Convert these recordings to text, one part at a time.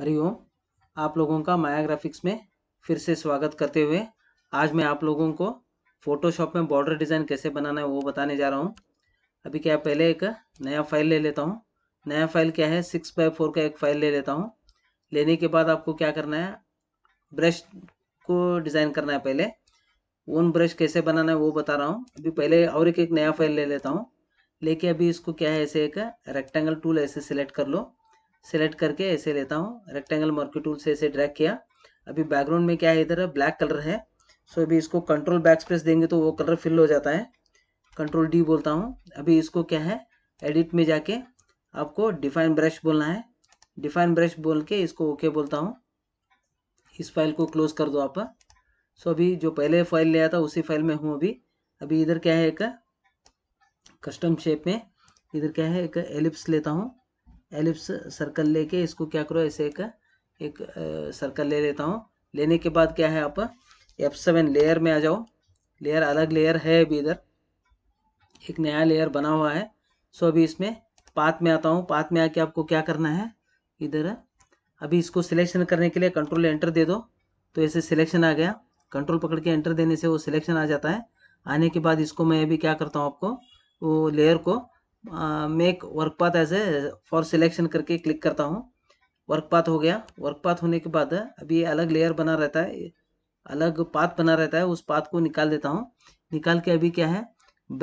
हरिओम आप लोगों का माया ग्राफिक्स में फिर से स्वागत करते हुए आज मैं आप लोगों को फोटोशॉप में बॉर्डर डिज़ाइन कैसे बनाना है वो बताने जा रहा हूँ अभी क्या पहले एक नया फाइल ले लेता हूँ नया फाइल क्या है सिक्स बाय फोर का एक फाइल ले लेता हूँ लेने के बाद आपको क्या करना है ब्रश को डिज़ाइन करना है पहले वन ब्रश कैसे बनाना है वो बता रहा हूँ अभी पहले और एक एक नया फाइल ले लेता हूँ लेके अभी इसको क्या है ऐसे एक रेक्टेंगल टूल ऐसे सिलेक्ट कर लो सेलेक्ट करके ऐसे लेता हूँ रेक्टेंगल मॉर्क्यू टूल से ऐसे ड्रैग किया अभी बैकग्राउंड में क्या है इधर ब्लैक कलर है सो अभी इसको कंट्रोल बैक स्पेस देंगे तो वो कलर फिल हो जाता है कंट्रोल डी बोलता हूँ अभी इसको क्या है एडिट में जाके आपको डिफाइन ब्रश बोलना है डिफाइन ब्रश बोल के इसको ओके बोलता हूँ इस फाइल को क्लोज कर दो आप सो अभी जो पहले फाइल लिया था उसी फाइल में हूँ अभी अभी इधर क्या है एक कस्टम शेप में इधर क्या है एक एलिप्स लेता हूँ एलिप्स सर्कल लेके इसको क्या करो ऐसे एक एक सर्कल ले लेता हूँ लेने के बाद क्या है आप एफ सेवन लेयर में आ जाओ लेयर अलग लेयर है अभी इधर एक नया लेयर बना हुआ है सो अभी इसमें पाथ में आता हूँ पाथ में आके आपको क्या करना है इधर अभी इसको सिलेक्शन करने के लिए कंट्रोल एंटर दे दो तो ऐसे सिलेक्शन आ गया कंट्रोल पकड़ के एंटर देने से वो सिलेक्शन आ जाता है आने के बाद इसको मैं अभी क्या करता हूँ आपको वो लेयर को make work path a for selection करके क्लिक करता हूँ वर्क पाथ हो गया वर्क पाथ होने के बाद अभी अलग लेयर बना रहता है अलग पाथ बना रहता है उस पाथ को निकाल देता हूँ निकाल के अभी क्या है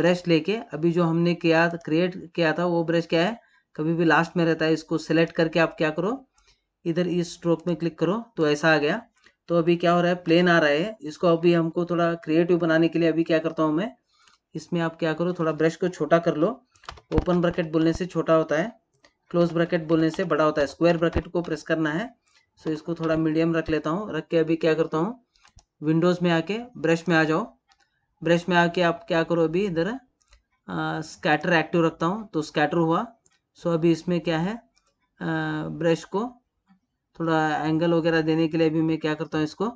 ब्रश लेके अभी जो हमने किया क्रिएट किया था वो ब्रश क्या है कभी भी लास्ट में रहता है इसको सेलेक्ट करके आप क्या करो इधर इस स्ट्रोक में क्लिक करो तो ऐसा आ गया तो अभी क्या हो रहा है प्लेन आ रहा है इसको अभी हमको थोड़ा क्रिएटिव बनाने के लिए अभी क्या करता हूँ मैं इसमें आप क्या करो थोड़ा ब्रश को छोटा कर लो ओपन ब्रैकेट बोलने से छोटा होता है क्लोज ब्रैकेट बोलने से बड़ा होता है स्क्वायर ब्रैकेट को प्रेस करना है सो इसको थोड़ा मीडियम रख लेता हूँ रख के अभी क्या करता हूँ विंडोज़ में आके ब्रश में आ जाओ ब्रश में आके आप क्या करो अभी इधर स्कैटर एक्टिव रखता हूँ तो स्कैटर हुआ सो अभी इसमें क्या है ब्रश को थोड़ा एंगल वगैरह देने के लिए अभी मैं क्या करता हूँ इसको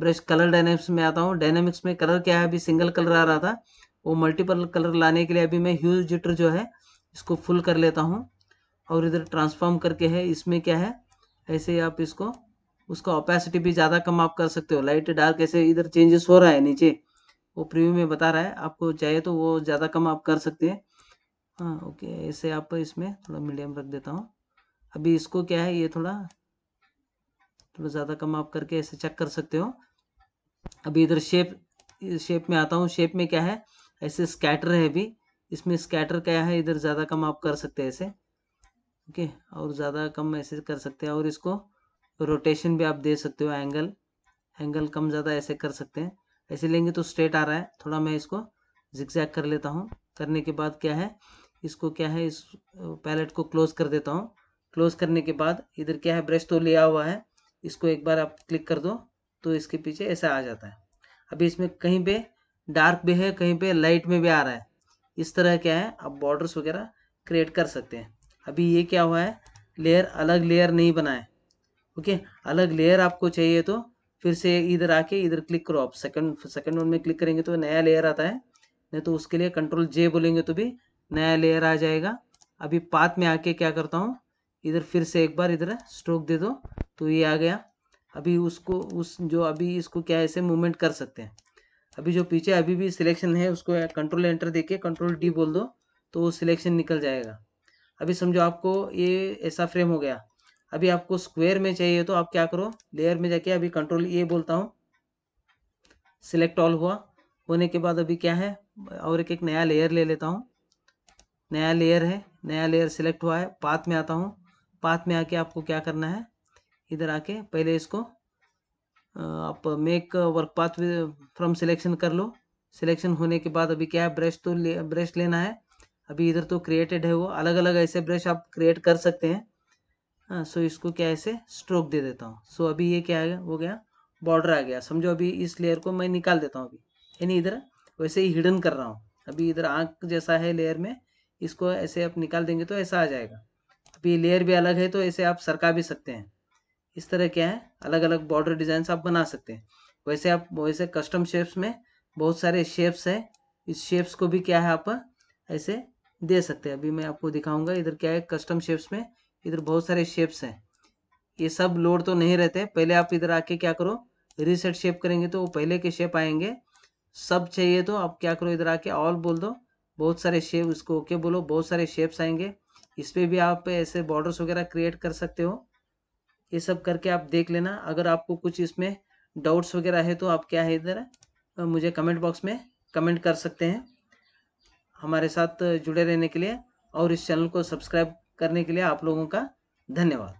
ब्रश कलर डायनेमिक्स में आता हूँ डायनेमिक्स में कलर क्या है अभी सिंगल कलर आ रहा था वो मल्टीपल कलर लाने के लिए अभी मैं ह्यूज जिटर जो है इसको फुल कर लेता हूँ और इधर ट्रांसफॉर्म करके है इसमें क्या है ऐसे ही आप इसको उसका ओपेसिटी भी ज़्यादा कम आप कर सकते हो लाइट डार्क ऐसे इधर चेंजेस हो रहा है नीचे वो प्रीव्यू में बता रहा है आपको चाहिए तो वो ज़्यादा कम आप कर सकते हैं हाँ ओके ऐसे आप इसमें थोड़ा मीडियम रख देता हूँ अभी इसको क्या है ये थोड़ा थोड़ा ज़्यादा कम आप करके ऐसे चेक कर सकते हो अभी इधर शेप शेप में आता हूँ शेप में क्या है ऐसे स्कैटर है अभी इसमें स्कैटर क्या है इधर ज़्यादा कम आप कर सकते हैं ऐसे ओके और ज़्यादा कम ऐसे कर सकते हैं और इसको रोटेशन भी आप दे सकते हो एंगल एंगल कम ज़्यादा ऐसे कर सकते हैं ऐसे लेंगे तो स्ट्रेट आ रहा है थोड़ा मैं इसको जिक्जैक कर लेता हूँ करने के बाद क्या है इसको क्या है इस पैलेट को क्लोज कर देता हूँ क्लोज करने के बाद इधर क्या है ब्रश तो लिया हुआ है इसको एक बार आप क्लिक कर दो तो इसके पीछे ऐसा आ जाता है अभी इसमें कहीं पे डार्क भी है कहीं पे लाइट में भी आ रहा है इस तरह क्या है आप बॉर्डर्स वगैरह क्रिएट कर सकते हैं अभी ये क्या हुआ है लेयर अलग लेयर नहीं बनाए ओके अलग लेयर आपको चाहिए तो फिर से इधर आके इधर क्लिक करो आप सेकंड सेकंड वन में क्लिक करेंगे तो नया लेयर आता है नहीं तो उसके लिए कंट्रोल जे बोलेंगे तो भी नया लेयर आ जाएगा अभी पाथ में आके क्या करता हूँ इधर फिर से एक बार इधर स्ट्रोक दे दो तो ये आ गया अभी उसको उस जो अभी इसको क्या ऐसे मूवमेंट कर सकते हैं अभी जो पीछे अभी भी सिलेक्शन है उसको कंट्रोल एंटर देके कंट्रोल डी बोल दो तो वो सिलेक्शन निकल जाएगा अभी समझो आपको ये ऐसा फ्रेम हो गया अभी आपको स्क्वायर में चाहिए तो आप क्या करो लेयर में जाके अभी कंट्रोल ए बोलता हूँ सिलेक्ट ऑल हुआ होने के बाद अभी क्या है और एक एक नया लेयर ले लेता हूँ नया लेयर है नया लेयर सिलेक्ट हुआ है पाथ में आता हूँ पाथ में आके आपको क्या करना है इधर आके पहले इसको आप make work path from selection कर लो सिलेक्शन होने के बाद अभी क्या है ब्रश तो ले, ब्रश लेना है अभी इधर तो क्रिएटेड है वो अलग अलग ऐसे ब्रश आप क्रिएट कर सकते हैं हाँ सो इसको क्या ऐसे स्ट्रोक दे देता हूँ सो अभी ये क्या हो गया बॉर्डर आ गया समझो अभी इस लेयर को मैं निकाल देता हूँ अभी यानी इधर वैसे ही हिडन कर रहा हूँ अभी इधर आँख जैसा है लेयर में इसको ऐसे आप निकाल देंगे तो ऐसा आ जाएगा अभी लेयर भी अलग है तो ऐसे आप सरका भी सकते हैं इस तरह क्या है अलग अलग बॉर्डर डिजाइन आप बना सकते हैं वैसे आप वैसे कस्टम शेप्स में बहुत सारे शेप्स है इस शेप्स को भी क्या है आप ऐसे दे सकते हैं अभी मैं आपको दिखाऊंगा इधर क्या है कस्टम शेप्स में इधर बहुत सारे शेप्स हैं ये सब लोड तो नहीं रहते पहले आप इधर आके क्या करो रीसेट शेप करेंगे तो वो पहले के शेप आएंगे सब चाहिए तो आप क्या करो इधर आके ऑल बोल दो बहुत सारे शेप उसको ओके बोलो बहुत सारे शेप्स आएंगे इस पर भी आप ऐसे बॉर्डर्स वगैरह क्रिएट कर सकते हो ये सब करके आप देख लेना अगर आपको कुछ इसमें डाउट्स वगैरह है तो आप क्या है इधर मुझे कमेंट बॉक्स में कमेंट कर सकते हैं हमारे साथ जुड़े रहने के लिए और इस चैनल को सब्सक्राइब करने के लिए आप लोगों का धन्यवाद